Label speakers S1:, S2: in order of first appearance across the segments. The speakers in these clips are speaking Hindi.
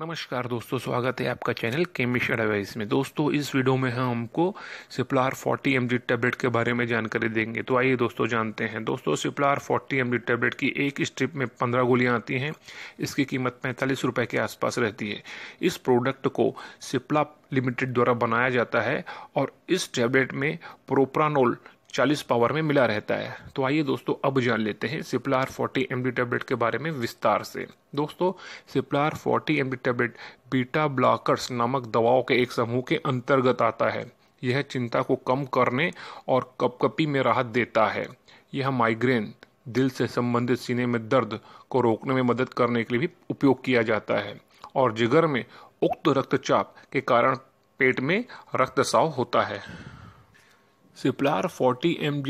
S1: नमस्कार दोस्तों स्वागत है आपका चैनल केमिश एडवाइस में दोस्तों इस वीडियो में हम हमको सिप्लार 40 एम टैबलेट के बारे में जानकारी देंगे तो आइए दोस्तों जानते हैं दोस्तों सिप्लार 40 एम टैबलेट की एक स्ट्रिप में 15 गोलियां आती हैं इसकी कीमत पैंतालीस रुपये के आसपास रहती है इस प्रोडक्ट को सिप्ला लिमिटेड द्वारा बनाया जाता है और इस टैबलेट में प्रोप्रानोल चालीस पावर में मिला रहता है तो आइए दोस्तों अब जान लेते हैं सिप्लार फोर्टी एम टेबलेट के बारे में विस्तार से दोस्तों Ciplar forty M tablet beta blockers नामक दवाओं के एक समूह के अंतर्गत आता है यह चिंता को कम करने और कपकपी में राहत देता है यह माइग्रेन दिल से संबंधित सीने में दर्द को रोकने में मदद करने के लिए भी उपयोग किया जाता है और जिगर में उक्त रक्तचाप के कारण पेट में रक्तसाव होता है सिप्लार 40 एम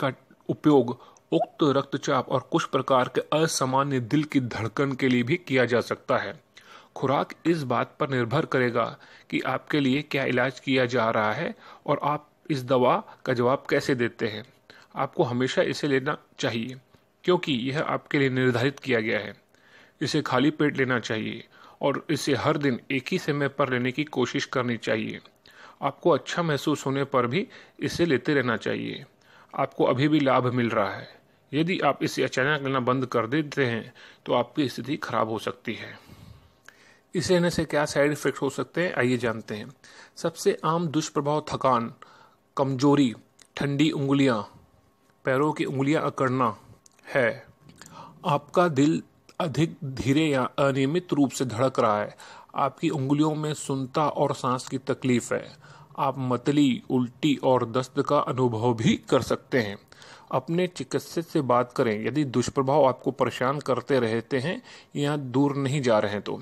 S1: का उपयोग उक्त रक्तचाप और कुछ प्रकार के असामान्य दिल की धड़कन के लिए भी किया जा सकता है खुराक इस बात पर निर्भर करेगा कि आपके लिए क्या इलाज किया जा रहा है और आप इस दवा का जवाब कैसे देते हैं आपको हमेशा इसे लेना चाहिए क्योंकि यह आपके लिए निर्धारित किया गया है इसे खाली पेट लेना चाहिए और इसे हर दिन एक ही समय पर लेने की कोशिश करनी चाहिए आपको अच्छा महसूस होने पर भी इसे लेते रहना चाहिए आपको अभी भी लाभ मिल रहा है यदि आप इसे अचानक लेना बंद कर देते हैं तो आपकी स्थिति खराब हो सकती है इसे लेने से क्या साइड इफेक्ट हो सकते हैं आइए जानते हैं सबसे आम दुष्प्रभाव थकान कमजोरी ठंडी उंगलियां, पैरों की उंगलियां अकड़ना है आपका दिल अधिक धीरे या अनियमित रूप से धड़क रहा है आपकी उंगलियों में सुनता और सांस की तकलीफ है आप मतली उल्टी और दस्त का अनुभव भी कर सकते हैं अपने चिकित्सक से बात करें यदि दुष्प्रभाव आपको परेशान करते रहते हैं या दूर नहीं जा रहे हैं तो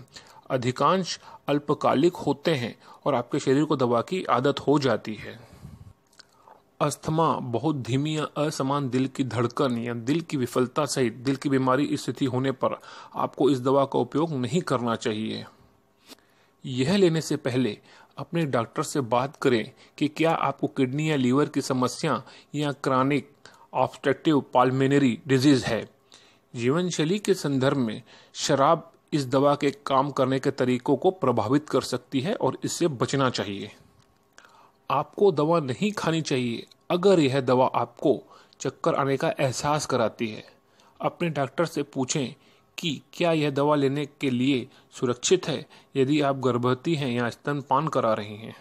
S1: अधिकांश अल्पकालिक होते हैं और आपके शरीर को दवा की आदत हो जाती है अस्थमा बहुत धीमी या असमान दिल की धड़कन या दिल की विफलता सहित दिल की बीमारी स्थिति होने पर आपको इस दवा का उपयोग नहीं करना चाहिए यह लेने से पहले अपने डॉक्टर से बात करें कि क्या आपको किडनी या लीवर की समस्या या क्रॉनिक ऑब्स्ट्रक्टिव पालमेनरी डिजीज है जीवन शैली के संदर्भ में शराब इस दवा के काम करने के तरीकों को प्रभावित कर सकती है और इससे बचना चाहिए आपको दवा नहीं खानी चाहिए अगर यह दवा आपको चक्कर आने का एहसास कराती है अपने डॉक्टर से पूछें कि क्या यह दवा लेने के लिए सुरक्षित है यदि आप गर्भवती हैं या स्तनपान करा रही हैं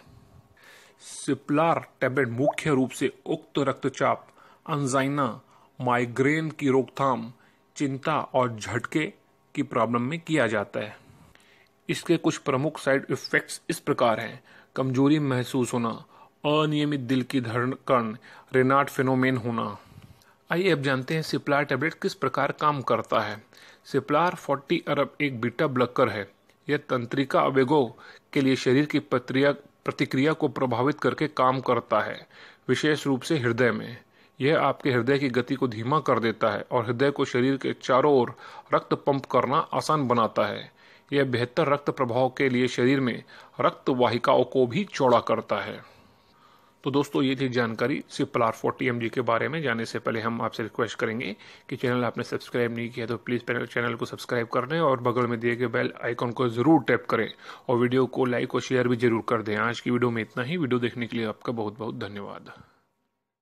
S1: सिप्लार टैबलेट मुख्य रूप से उक्त रक्तचाप अनजाइना माइग्रेन की रोकथाम चिंता और झटके की प्रॉब्लम में किया जाता है इसके कुछ प्रमुख साइड इफ़ेक्ट्स इस प्रकार हैं कमजोरी महसूस होना अनियमित दिल की धड़कन रेनाट फिनोमेन होना आइए अब जानते हैं सिप्लार टैबलेट किस प्रकार काम करता है सिप्लार 40 अरब एक बीटा ब्लकर है यह तंत्रिका आवेगों के लिए शरीर की प्रक्रिया प्रतिक्रिया को प्रभावित करके काम करता है विशेष रूप से हृदय में यह आपके हृदय की गति को धीमा कर देता है और हृदय को शरीर के चारों ओर रक्त पंप करना आसान बनाता है यह बेहतर रक्त प्रभाव के लिए शरीर में रक्त वाहिकाओं को भी चौड़ा करता है तो दोस्तों ये थी जानकारी सिपलार फोर्टी एम के बारे में जाने से पहले हम आपसे रिक्वेस्ट करेंगे कि चैनल आपने सब्सक्राइब नहीं किया तो प्लीज़ चैनल को सब्सक्राइब कर लें और बगल में दिए गए बेल आइकॉन को ज़रूर टैप करें और वीडियो को लाइक और शेयर भी जरूर कर दें आज की वीडियो में इतना ही वीडियो देखने के लिए आपका बहुत बहुत धन्यवाद